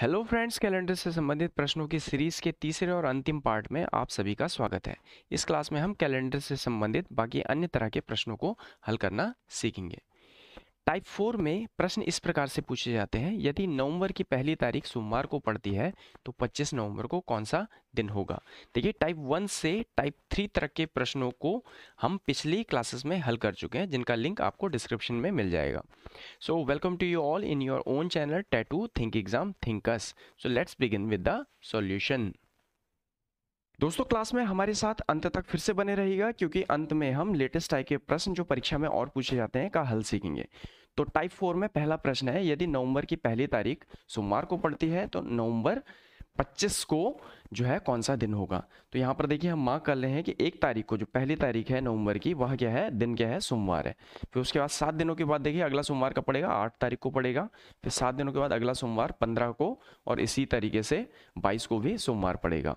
hello friends calendar से संबंधित प्रश्नों की सीरीज़ के तीसरे और अंतिम पार्ट में आप सभी का स्वागत है इस क्लास में हम कैलेंडर से संबंधित बाकी अन्य तरह के प्रश्नों को हल करना सीखेंगे टाइप फोर में प्रश्न इस प्रकार से पूछे जाते हैं यदि नवंबर की पहली तारीख सोमवार को पड़ती है तो 25 नवंबर को कौन सा दिन होगा देखिए टाइप वन से टाइप थ्री तरह के प्रश्नों को हम पिछली क्लासेस में हल कर चुके हैं जिनका लिंक आपको डिस्क्रिप्शन में मिल जाएगा so welcome to you all in your own channel tattoo think exam thinks so let's begin with the solution दोस्तों क्लास में हमारे साथ अंत तक फिर से बने रहिएगा क्योंकि अंत में हम लेटेस्ट टाइप के प्रश्न जो परीक्षा में और पूछे जाते हैं का हल सीखेंगे तो टाइप फोर में पहला प्रश्न है यदि नवंबर की पहली तारीख सोमवार को पड़ती है तो नवंबर 25 को जो है कौन सा दिन होगा तो यहाँ पर देखिए हम मार्क कर रहे हैं कि एक तारीख को जो पहली तारीख है नवंबर की वह क्या है दिन क्या है सोमवार है फिर उसके बाद सात दिनों के बाद देखिए अगला सोमवार का पड़ेगा आठ तारीख को पड़ेगा फिर सात दिनों के बाद अगला सोमवार पंद्रह को और इसी तरीके से बाईस को भी सोमवार पड़ेगा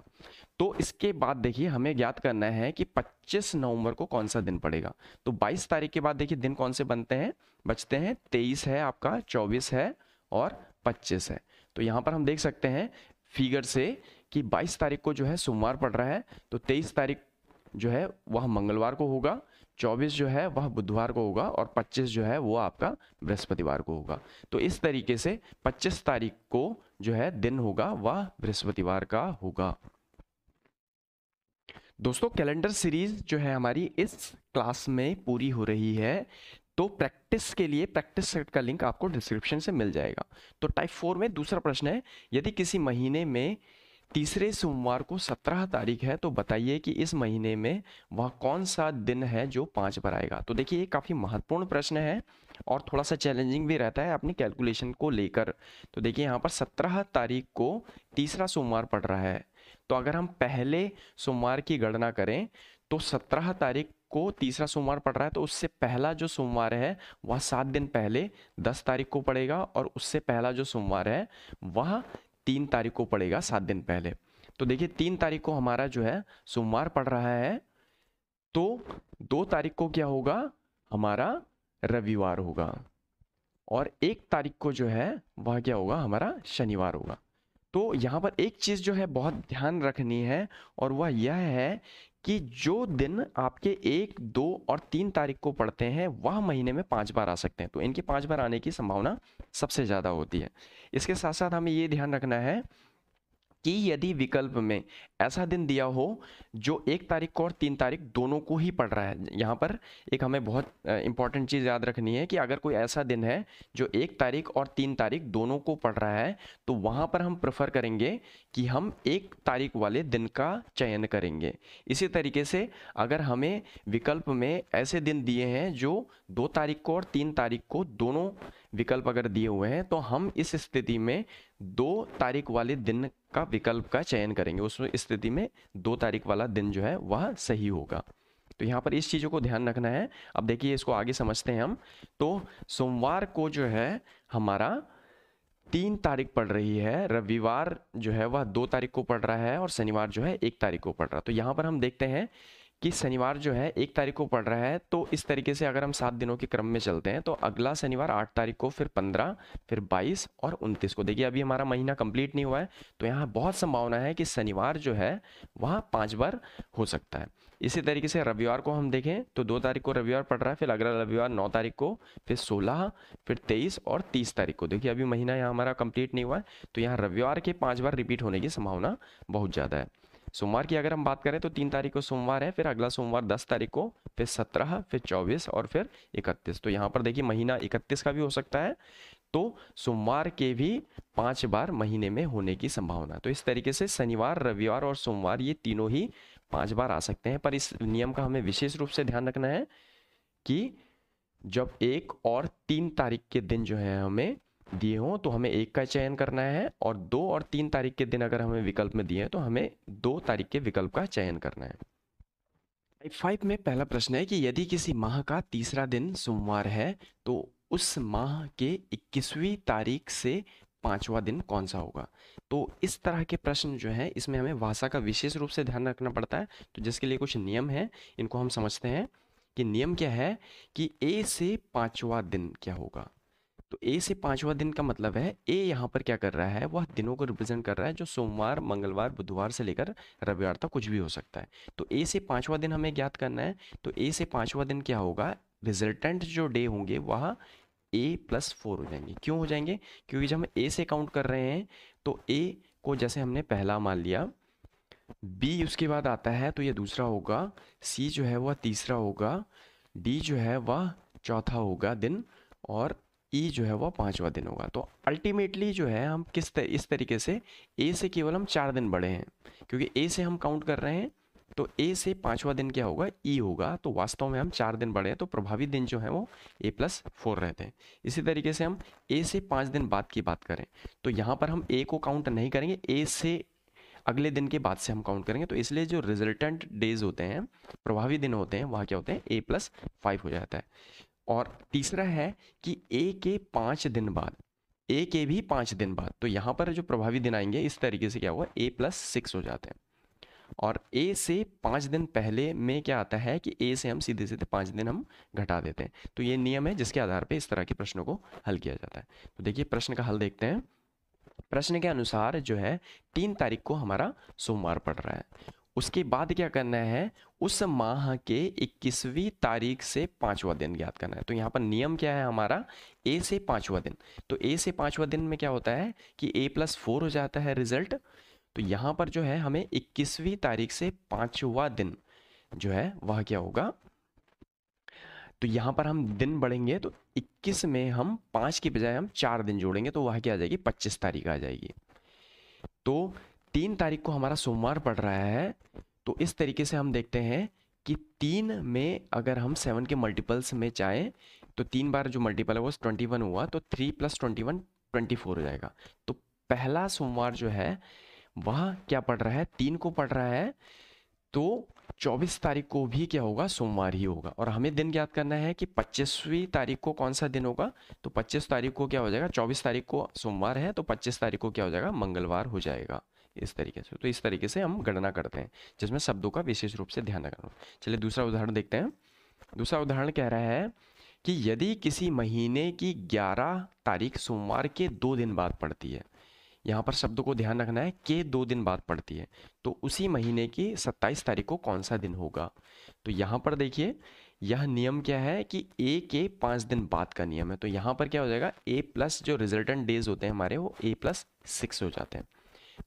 तो इसके बाद देखिए हमें ज्ञात करना है कि 25 नवंबर को कौन सा दिन पड़ेगा तो 22 तारीख के बाद देखिए दिन कौन से बनते हैं बचते हैं 23 है आपका 24 है और 25 है तो यहाँ पर हम देख सकते हैं फिगर से कि 22 तारीख को जो है सोमवार पड़ रहा है तो 23 तारीख जो है वह मंगलवार को होगा 24 जो है वह बुधवार को होगा और 25 जो है वो आपका बृहस्पतिवार को होगा तो इस तरीके से 25 तारीख को जो है दिन होगा वह बृहस्पतिवार का होगा दोस्तों कैलेंडर सीरीज जो है हमारी इस क्लास में पूरी हो रही है तो प्रैक्टिस के लिए प्रैक्टिस सेट का लिंक आपको डिस्क्रिप्शन से मिल जाएगा तो टाइप फोर में दूसरा प्रश्न है यदि किसी महीने में तीसरे सोमवार को सत्रह तारीख है तो बताइए कि इस महीने में वह कौन सा दिन है जो पाँच पर आएगा तो देखिए ये काफ़ी महत्वपूर्ण प्रश्न है और थोड़ा सा चैलेंजिंग भी रहता है अपनी कैलकुलेशन को लेकर तो देखिए यहाँ पर सत्रह तारीख को तीसरा सोमवार पड़ रहा है तो अगर हम पहले सोमवार की गणना करें तो सत्रह तारीख को तीसरा सोमवार पड़ रहा है तो उससे पहला जो सोमवार है वह सात दिन पहले दस तारीख को पड़ेगा और उससे पहला जो सोमवार है वह तीन तारीख को पड़ेगा सात दिन पहले तो देखिए तीन तारीख को हमारा जो है सोमवार पड़ रहा है तो दो तारीख को क्या होगा हमारा रविवार होगा और एक तारीख को जो है वह क्या होगा हमारा शनिवार होगा तो यहाँ पर एक चीज़ जो है बहुत ध्यान रखनी है और वह यह है कि जो दिन आपके एक दो और तीन तारीख को पड़ते हैं वह महीने में पांच बार आ सकते हैं तो इनके पांच बार आने की संभावना सबसे ज़्यादा होती है इसके साथ साथ हमें ये ध्यान रखना है कि यदि विकल्प में ऐसा दिन दिया हो जो एक तारीख को और तीन तारीख दोनों को ही पड़ रहा है यहाँ पर एक हमें बहुत इंपॉर्टेंट चीज़ याद रखनी है कि अगर कोई ऐसा दिन है जो एक तारीख और तीन तारीख दोनों को पढ़ रहा है तो वहाँ पर हम प्रेफर करेंगे कि हम एक तारीख वाले दिन का चयन करेंगे इसी तरीके से अगर हमें विकल्प में ऐसे दिन दिए हैं जो दो तारीख को और तीन तारीख को दोनों विकल्प अगर दिए हुए हैं तो हम इस स्थिति में दो तारीख वाले दिन का विकल्प का चयन करेंगे उस स्थिति में दो तारीख वाला दिन जो है वह सही होगा तो यहाँ पर इस चीज़ों को ध्यान रखना है अब देखिए इसको आगे समझते हैं हम तो सोमवार को जो है हमारा तीन तारीख पड़ रही है रविवार जो है वह दो तारीख को पड़ रहा है और शनिवार जो है एक तारीख को पड़ रहा है तो यहाँ पर हम देखते हैं कि शनिवार जो है एक तारीख को पड़ रहा है तो इस तरीके से अगर हम सात दिनों के क्रम में चलते हैं तो अगला शनिवार आठ तारीख को फिर पंद्रह फिर बाईस और उनतीस को देखिए अभी हमारा महीना कंप्लीट नहीं हुआ है तो यहाँ बहुत संभावना है कि शनिवार जो है वहाँ पाँच बार हो सकता है इसी तरीके से रविवार को हम देखें तो दो तारीख को रविवार पड़ रहा है फिर अगला रविवार नौ तारीख को फिर सोलह फिर तेईस और तीस तारीख को देखिए अभी महीना यहाँ हमारा कंप्लीट नहीं हुआ है तो यहाँ रविवार के पाँच बार रिपीट होने की संभावना बहुत ज़्यादा है सोमवार की अगर हम बात करें तो तीन तारीख को सोमवार है फिर अगला सोमवार दस तारीख को फिर सत्रह फिर चौबीस और फिर इकतीस तो यहाँ पर देखिए महीना इकतीस का भी हो सकता है तो सोमवार के भी पांच बार महीने में होने की संभावना तो इस तरीके से शनिवार रविवार और सोमवार ये तीनों ही पांच बार आ सकते हैं पर इस नियम का हमें विशेष रूप से ध्यान रखना है कि जब एक और तीन तारीख के दिन जो है हमें दिए हों तो हमें एक का चयन करना है और दो और तीन तारीख के दिन अगर हमें विकल्प में दिए हैं तो हमें दो तारीख के विकल्प का चयन करना है टाइप फाइव में पहला प्रश्न है कि यदि किसी माह का तीसरा दिन सोमवार है तो उस माह के इक्कीसवीं तारीख से पांचवा दिन कौन सा होगा तो इस तरह के प्रश्न जो है इसमें हमें भाषा का विशेष रूप से ध्यान रखना पड़ता है तो जिसके लिए कुछ नियम हैं इनको हम समझते हैं कि नियम क्या है कि ए से पांचवा दिन क्या होगा तो ए से पांचवा दिन का मतलब है ए यहाँ पर क्या कर रहा है वह दिनों को रिप्रेजेंट कर रहा है जो सोमवार मंगलवार बुधवार से लेकर रविवार तक कुछ भी हो सकता है तो ए से पांचवा दिन हमें ज्ञात करना है तो ए से पांचवा दिन क्या होगा रिजल्टेंट जो डे होंगे वह ए प्लस फोर हो जाएंगे क्यों हो जाएंगे क्योंकि जब हम ए से काउंट कर रहे हैं तो ए को जैसे हमने पहला मान लिया बी उसके बाद आता है तो ये दूसरा होगा सी जो है वह तीसरा होगा डी जो है वह चौथा होगा दिन और ई e जो है वह पाँचवा दिन होगा तो अल्टीमेटली जो है हम किस तर, इस तरीके से ए से केवल हम चार दिन बढ़े हैं क्योंकि ए से हम काउंट कर रहे हैं तो ए से पाँचवा दिन क्या होगा ई e होगा तो वास्तव में हम चार दिन बढ़े हैं तो प्रभावी दिन जो है वो ए प्लस फोर रहते हैं इसी तरीके से हम ए से पाँच दिन बाद की बात करें तो यहाँ पर हम ए को काउंट नहीं करेंगे ए से अगले दिन के बाद से हम काउंट करेंगे तो इसलिए जो रिजल्टेंट डेज होते हैं प्रभावी दिन होते हैं वहाँ क्या होते हैं ए प्लस फाइव हो जाता है और तीसरा है कि ए के पाँच दिन बाद ए के भी पाँच दिन बाद तो यहाँ पर जो प्रभावी दिन आएंगे इस तरीके से क्या हुआ ए प्लस सिक्स हो जाते हैं और ए से पाँच दिन पहले में क्या आता है कि ए से हम सीधे सीधे पाँच दिन हम घटा देते हैं तो ये नियम है जिसके आधार पर इस तरह के प्रश्नों को हल किया जाता है तो देखिए प्रश्न का हल देखते हैं प्रश्न के अनुसार जो है तीन तारीख को हमारा सोमवार पड़ रहा है उसके बाद क्या करना है उस माह के 21वीं तारीख से पांचवा दिन ज्ञात करना है तो यहाँ पर नियम क्या है हमारा ए से पांचवा दिन तो ए से पांचवा दिन में क्या होता है कि ए प्लस फोर हो जाता है रिजल्ट तो यहाँ पर जो है हमें 21वीं तारीख से पांचवा दिन जो है वह क्या होगा तो यहाँ पर हम दिन बढ़ेंगे तो इक्कीस में हम पाँच के बजाय हम चार दिन जोड़ेंगे तो वह क्या आ जाएगी पच्चीस तारीख आ जाएगी तो तीन तारीख को हमारा सोमवार पड़ रहा है तो इस तरीके से हम देखते हैं कि तीन में अगर हम सेवन के मल्टीपल्स में चाहें तो तीन बार जो मल्टीपल है वो ट्वेंटी वन हुआ तो three plus twenty one twenty four हो जाएगा तो पहला सोमवार जो है वह क्या पड़ रहा है तीन को पड़ रहा है तो चौबीस तारीख को भी क्या होगा सोमवार ही होगा और हमें दिन याद करना है कि पच्चीसवीं तारीख को कौन सा दिन होगा तो पच्चीस तारीख को क्या हो जाएगा चौबीस तारीख को सोमवार है तो पच्चीस तारीख को क्या हो जाएगा मंगलवार हो जाएगा इस तरीके से तो इस तरीके से हम गणना करते हैं जिसमें शब्दों का विशेष रूप से ध्यान रखना चलिए दूसरा उदाहरण देखते हैं दूसरा उदाहरण कह रहा है कि यदि किसी महीने की 11 तारीख सोमवार के दो दिन बाद पड़ती है यहाँ पर शब्द को ध्यान रखना है के दो दिन बाद पड़ती है तो उसी महीने की 27 तारीख को कौन सा दिन होगा तो यहाँ पर देखिए यह नियम क्या है कि ए के पाँच दिन बाद का नियम है तो यहाँ पर क्या हो जाएगा ए प्लस जो रिजल्टेंट डेज होते हैं हमारे वो ए प्लस सिक्स हो जाते हैं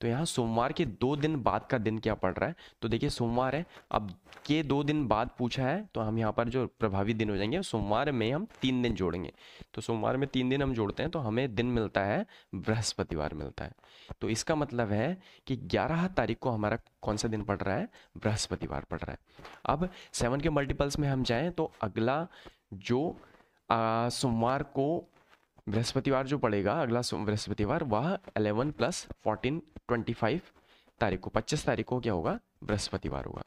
तो यहाँ सोमवार के दो दिन बाद का दिन क्या पड़ रहा है तो देखिए सोमवार है अब के दो दिन बाद पूछा है तो हम यहाँ पर जो प्रभावी दिन हो जाएंगे सोमवार में हम तीन दिन जोड़ेंगे तो सोमवार में तीन दिन हम जोड़ते हैं तो हमें दिन मिलता है बृहस्पतिवार मिलता है तो इसका मतलब है कि ग्यारह तारीख को हमारा कौन सा दिन पड़ रहा है बृहस्पतिवार पड़ रहा है अब सेवन के मल्टीपल्स में हम जाएँ तो अगला जो सोमवार को बृहस्पतिवार जो पड़ेगा अगला बृहस्पतिवार वह eleven plus fourteen twenty five तारीख को पच्चीस तारीख को क्या होगा बृहस्पतिवार होगा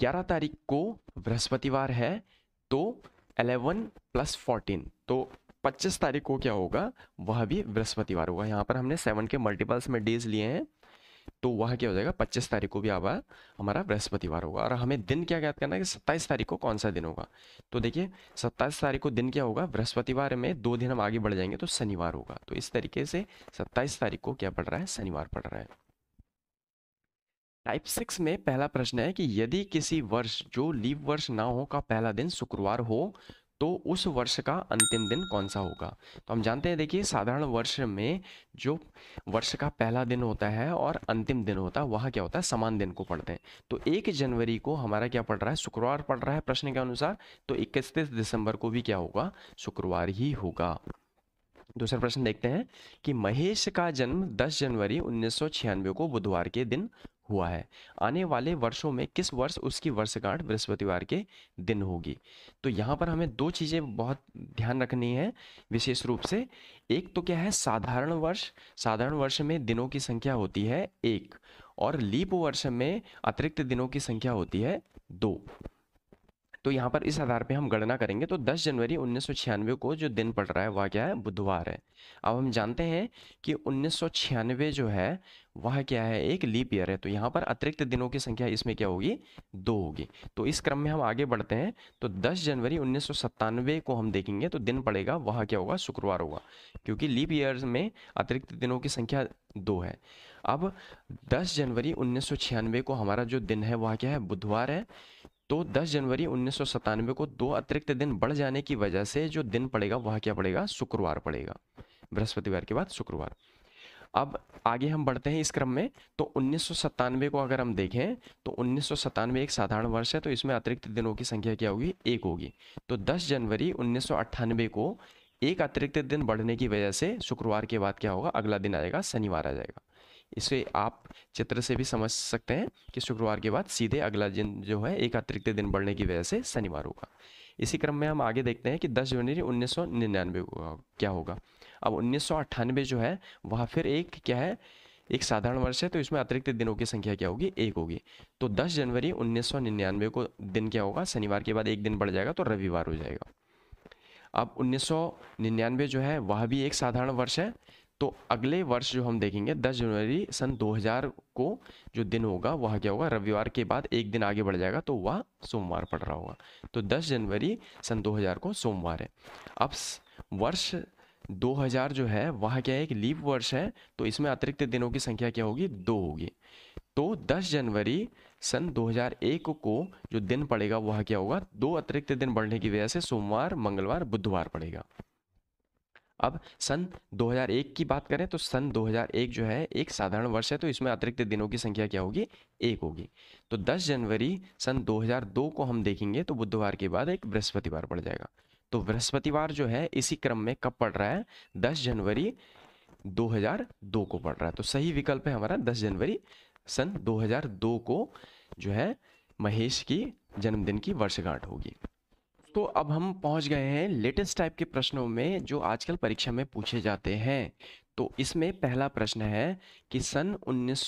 ग्यारह तारीख को बृहस्पतिवार है तो अलेवन प्लस फोर्टीन तो पच्चीस तारीख को क्या होगा वह भी बृहस्पतिवार होगा यहाँ पर हमने सेवन के मल्टीपल्स में डेज लिए हैं तो वह क्या हो जाएगा पच्चीस तारीख को भी आवा हमारा बृहस्पतिवार होगा और हमें दिन क्या याद करना है कि सत्ताईस तारीख को कौन सा दिन होगा तो देखिए सत्ताईस तारीख को दिन क्या होगा बृहस्पतिवार में दो दिन हम आगे बढ़ जाएंगे तो शनिवार होगा तो इस तरीके से सत्ताईस तारीख को क्या पड़ रहा है शनिवार पड़ रहा है टाइप सिक्स में पहला प्रश्न है कि यदि किसी वर्ष जो लीव वर्ष ना हो का पहला दिन शुक्रवार हो तो उस वर्ष का अंतिम दिन कौन सा होगा तो हम जानते हैं देखिए साधारण वर्ष में जो वर्ष का पहला दिन होता है और अंतिम दिन होता है वह क्या होता है समान दिन को पढ़ते हैं तो एक जनवरी को हमारा क्या पड़ रहा है शुक्रवार पढ़ रहा है प्रश्न के अनुसार तो इकतीस दिसंबर को भी क्या होगा शुक्रवार ही होगा दूसरा प्रश्न देखते हैं कि महेश का जन्म 10 जनवरी उन्नीस को बुधवार के दिन हुआ है आने वाले वर्षों में किस वर्ष उसकी वर्षगांठ बृहस्पतिवार के दिन होगी तो यहाँ पर हमें दो चीज़ें बहुत ध्यान रखनी है विशेष रूप से एक तो क्या है साधारण वर्ष साधारण वर्ष में दिनों की संख्या होती है एक और लीप वर्ष में अतिरिक्त दिनों की संख्या होती है दो तो यहाँ पर इस आधार पे हम गणना करेंगे तो 10 जनवरी उन्नीस को जो दिन पड़ रहा है वह क्या है बुधवार है अब हम जानते हैं कि उन्नीस जो है वह क्या है एक लीप ईयर है तो यहाँ पर अतिरिक्त दिनों की संख्या इसमें क्या होगी दो होगी तो इस क्रम में हम आगे बढ़ते हैं तो 10 जनवरी उन्नीस को हम देखेंगे तो दिन पड़ेगा वह क्या होगा शुक्रवार होगा क्योंकि लीप ईयर में अतिरिक्त दिनों की संख्या दो है अब 10 जनवरी उन्नीस को हमारा जो दिन है वह क्या है बुधवार है तो 10 जनवरी उन्नीस को दो अतिरिक्त दिन बढ़ जाने की वजह से जो दिन पड़ेगा वह क्या पड़ेगा शुक्रवार पड़ेगा बृहस्पतिवार के बाद शुक्रवार अब आगे हम बढ़ते हैं इस क्रम में तो उन्नीस को अगर हम देखें तो उन्नीस एक साधारण वर्ष है तो इसमें अतिरिक्त दिनों की संख्या क्या होगी एक होगी तो 10 जनवरी उन्नीस को एक अतिरिक्त दिन बढ़ने की वजह से शुक्रवार के बाद क्या होगा अगला दिन आएगा शनिवार आ जाएगा इसे आप चित्र से भी समझ सकते हैं कि शुक्रवार के बाद सीधे अगला दिन जो है एक अतिरिक्त दिन बढ़ने की वजह से शनिवार होगा इसी क्रम में हम आगे देखते हैं कि 10 जनवरी उन्नीस सौ निन्यानवे क्या होगा अब उन्नीस सौ अट्ठानवे जो है वह फिर एक क्या है एक साधारण वर्ष है तो इसमें अतिरिक्त दिनों की संख्या क्या होगी एक होगी तो 10 जनवरी उन्नीस सौ को दिन क्या होगा शनिवार के बाद एक दिन बढ़ जाएगा तो रविवार हो जाएगा अब उन्नीस सौ निन्यानवे जो है वह भी एक साधारण वर्ष है तो अगले वर्ष जो हम देखेंगे 10 जनवरी सन 2000 को जो दिन होगा वह क्या होगा रविवार के बाद एक दिन आगे बढ़ जाएगा तो वह सोमवार पड़ रहा होगा तो 10 जनवरी सन 2000 को सोमवार है अब वर्ष 2000 जो है वह क्या है एक लीप वर्ष है तो इसमें अतिरिक्त दिनों की संख्या क्या होगी दो होगी तो 10 जनवरी सन 2001 को जो दिन पड़ेगा वह क्या होगा दो अतिरिक्त दिन बढ़ने की वजह से सोमवार मंगलवार बुधवार पड़ेगा अब सन 2001 की बात करें तो सन 2001 जो है एक साधारण वर्ष है तो इसमें अतिरिक्त दिनों की संख्या क्या होगी एक होगी तो 10 जनवरी सन 2002 को हम देखेंगे तो बुधवार के बाद एक बृहस्पतिवार पड़ जाएगा तो बृहस्पतिवार जो है इसी क्रम में कब पड़ रहा है 10 जनवरी 2002 को पड़ रहा है तो सही विकल्प है हमारा दस जनवरी सन दो को जो है महेश की जन्मदिन की वर्षगांठ होगी दोस्तों अब हम पहुंच गए हैं लेटेस्ट टाइप के प्रश्नों में जो आजकल परीक्षा में पूछे जाते हैं तो इसमें पहला प्रश्न है कि सन उन्नीस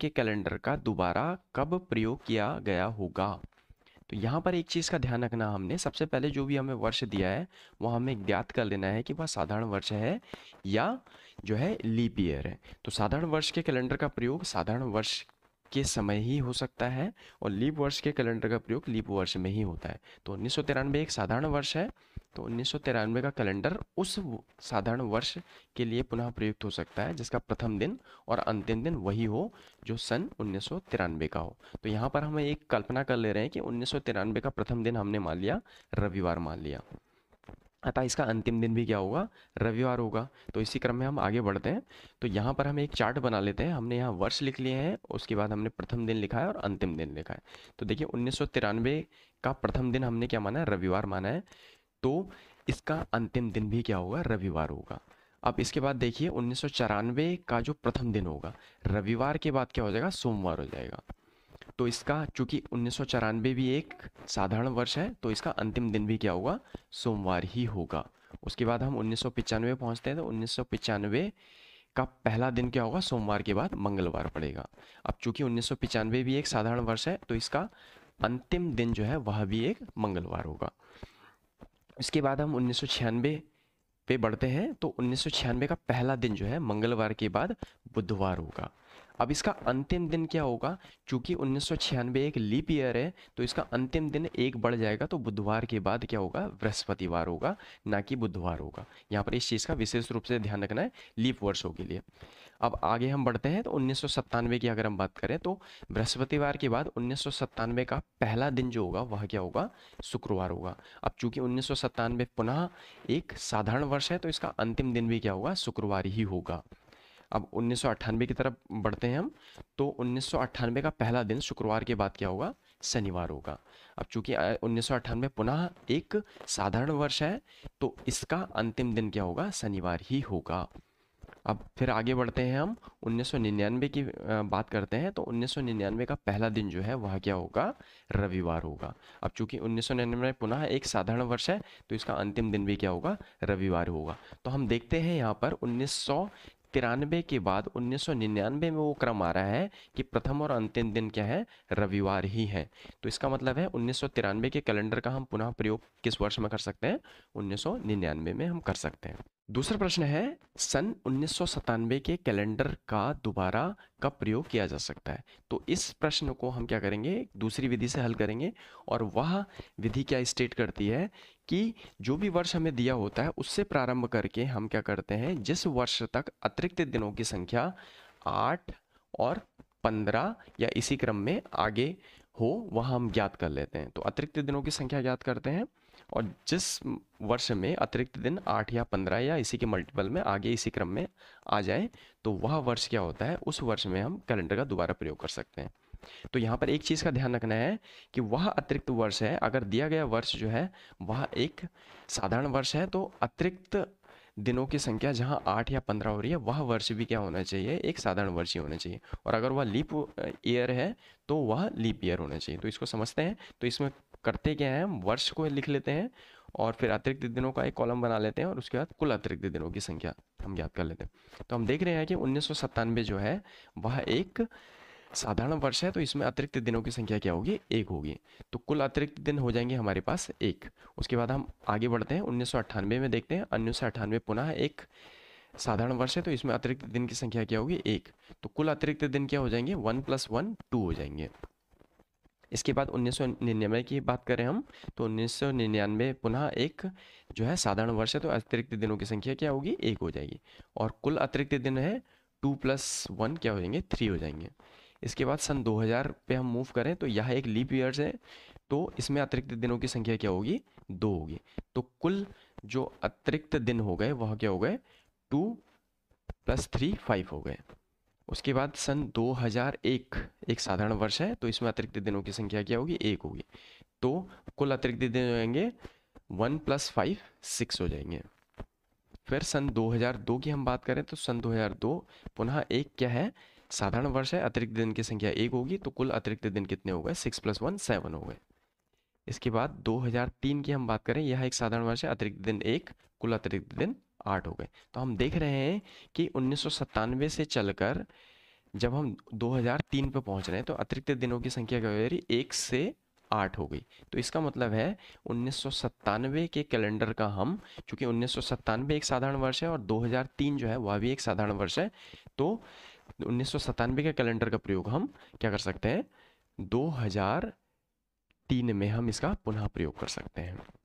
के कैलेंडर का दोबारा कब प्रयोग किया गया होगा तो यहाँ पर एक चीज़ का ध्यान रखना हमने सबसे पहले जो भी हमें वर्ष दिया है वह हमें ज्ञात कर लेना है कि वह साधारण वर्ष है या जो है लीप ईयर है तो साधारण वर्ष के कैलेंडर का प्रयोग साधारण वर्ष के समय ही हो सकता है और लीप वर्ष के कैलेंडर का प्रयोग लीप वर्ष में ही होता है तो उन्नीस एक साधारण वर्ष है तो उन्नीस का कैलेंडर उस साधारण वर्ष के लिए पुनः प्रयुक्त हो सकता है जिसका प्रथम दिन और अंतिम दिन वही हो जो सन उन्नीस का हो तो यहाँ पर हम एक कल्पना कर ले रहे हैं कि उन्नीस का प्रथम दिन हमने मान लिया रविवार मान लिया अतः इसका अंतिम दिन भी क्या होगा रविवार होगा तो इसी क्रम में हम आगे बढ़ते हैं तो यहाँ पर हम एक चार्ट बना लेते हैं हमने यहाँ वर्ष लिख लिए हैं उसके बाद हमने प्रथम दिन लिखा है और अंतिम दिन लिखा है तो देखिए उन्नीस का प्रथम दिन हमने क्या माना है रविवार माना है तो इसका अंतिम दिन भी क्या होगा रविवार होगा अब इसके बाद देखिए उन्नीस का जो प्रथम दिन होगा रविवार के बाद क्या हो जाएगा सोमवार हो जाएगा तो इसका चूंकि उन्नीस भी एक साधारण वर्ष है तो इसका अंतिम दिन भी क्या होगा सोमवार ही होगा उसके बाद हम उन्नीस पहुंचते हैं तो उन्नीस का पहला दिन क्या होगा सोमवार के बाद मंगलवार पड़ेगा अब चूंकि उन्नीस भी एक साधारण वर्ष है तो इसका अंतिम दिन जो है वह भी एक मंगलवार होगा इसके बाद हम उन्नीस पे बढ़ते हैं तो उन्नीस का पहला दिन जो है मंगलवार के बाद बुधवार होगा अब इसका अंतिम दिन क्या होगा क्योंकि उन्नीस एक लीप ईयर है तो इसका अंतिम दिन एक बढ़ जाएगा तो बुधवार के बाद क्या होगा बृहस्पतिवार होगा ना कि बुधवार होगा यहाँ पर इस चीज़ का विशेष रूप से ध्यान रखना है लीप वर्षों के लिए अब आगे हम बढ़ते हैं तो उन्नीस की अगर हम बात करें तो बृहस्पतिवार के बाद उन्नीस का पहला दिन जो होगा वह क्या होगा शुक्रवार होगा अब चूंकि उन्नीस पुनः एक साधारण वर्ष है तो इसका अंतिम दिन भी क्या होगा शुक्रवार ही होगा अब उन्नीस की तरफ बढ़ते हैं हम तो उन्नीस का पहला दिन शुक्रवार के बाद क्या होगा शनिवार होगा अब चूंकि उन्नीस पुनः एक साधारण वर्ष है तो इसका अंतिम दिन क्या होगा शनिवार ही होगा अब फिर आगे बढ़ते हैं हम उन्नीस की बात करते हैं तो उन्नीस का पहला दिन जो है वह क्या होगा रविवार होगा अब चूंकि 1999 पुनः एक साधारण वर्ष है तो इसका अंतिम दिन भी क्या होगा रविवार होगा तो हम देखते हैं यहाँ पर तिरानवे के बाद 1999 में वो क्रम आ रहा है कि प्रथम और अंतिम दिन क्या है रविवार ही है तो इसका मतलब है उन्नीस के कैलेंडर का हम पुनः प्रयोग किस वर्ष में कर सकते हैं उन्नीस में हम कर सकते हैं दूसरा प्रश्न है सन उन्नीस के कैलेंडर का दोबारा कब प्रयोग किया जा सकता है तो इस प्रश्न को हम क्या करेंगे दूसरी विधि से हल करेंगे और वह विधि क्या स्टेट करती है कि जो भी वर्ष हमें दिया होता है उससे प्रारंभ करके हम क्या करते हैं जिस वर्ष तक अतिरिक्त दिनों की संख्या आठ और पंद्रह या इसी क्रम में आगे हो वह हम ज्ञात कर लेते हैं तो अतिरिक्त दिनों की संख्या ज्ञात करते हैं और जिस वर्ष में अतिरिक्त दिन आठ या पंद्रह या इसी के मल्टीपल में आगे इसी क्रम में आ जाए तो वह वर्ष क्या होता है उस वर्ष में हम कैलेंडर का दोबारा प्रयोग कर सकते हैं तो यहाँ पर एक चीज़ का ध्यान रखना है कि वह अतिरिक्त वर्ष है अगर दिया गया वर्ष जो है वह एक साधारण वर्ष है तो अतिरिक्त दिनों की संख्या जहाँ आठ या पंद्रह हो रही है वह वर्ष भी क्या होना चाहिए एक साधारण वर्ष ही होना चाहिए और अगर वह लीप ईयर है तो वह लीप ईयर होना चाहिए तो इसको समझते हैं तो इसमें करते क्या है हम वर्ष को लिख लेते हैं और फिर अतिरिक्त दिनों का एक कॉलम बना लेते हैं और उसके बाद कुल अतिरिक्त दिनों की संख्या हम ज्ञाप कर लेते हैं तो हम देख रहे हैं कि उन्नीस जो है वह एक साधारण वर्ष है तो इसमें अतिरिक्त दिनों की संख्या क्या होगी एक होगी तो कुल अतिरिक्त दिन हो जाएंगे हमारे पास एक उसके बाद हम आगे बढ़ते हैं उन्नीस में देखते हैं उन्नीस पुनः एक साधारण वर्ष है तो इसमें अतिरिक्त दिन की संख्या क्या होगी एक तो कुल अतिरिक्त दिन क्या हो जाएंगे वन प्लस वन टू हो जाएंगे इसके बाद उन्नीस की बात करें हम तो उन्नीस पुनः एक जो है साधारण वर्ष है तो अतिरिक्त दिनों की संख्या क्या होगी एक हो जाएगी और कुल अतिरिक्त दिन है टू प्लस वन क्या हो जाएंगे थ्री हो जाएंगे इसके बाद सन 2000 पे हम मूव करें तो यह एक लीप ईयर्स है तो इसमें अतिरिक्त दिनों की संख्या क्या होगी दो होगी तो कुल जो अतिरिक्त दिन हो गए वह क्या हो गए टू प्लस थ्री फाइव हो गए उसके बाद सन 2001 एक साधारण वर्ष है तो इसमें अतिरिक्त दिनों की संख्या क्या होगी एक होगी तो कुल अतिरिक्त दिन जाएंगे वन प्लस फाइव सिक्स हो जाएंगे फिर सन 2002 की हम बात करें तो सन 2002 पुनः एक क्या है साधारण वर्ष है अतिरिक्त दिन की संख्या एक होगी तो कुल अतिरिक्त दिन कितने हो गए सिक्स प्लस वन सेवन हो गए इसके बाद 2003 की हम बात करें यह एक साधारण वर्ष है अतिरिक्त दिन एक कुल अतिरिक्त दिन आठ हो गए तो हम देख रहे हैं कि उन्नीस से चलकर जब हम 2003 पे पहुंच रहे हैं तो अतिरिक्त दिनों की संख्या क्या हो रही एक से आठ हो गई तो इसका मतलब है उन्नीस के कैलेंडर का हम चूंकि उन्नीस एक साधारण वर्ष है और 2003 जो है वह भी एक साधारण वर्ष है तो उन्नीस के कैलेंडर का प्रयोग हम क्या कर सकते हैं 2003 में हम इसका पुनः प्रयोग कर सकते हैं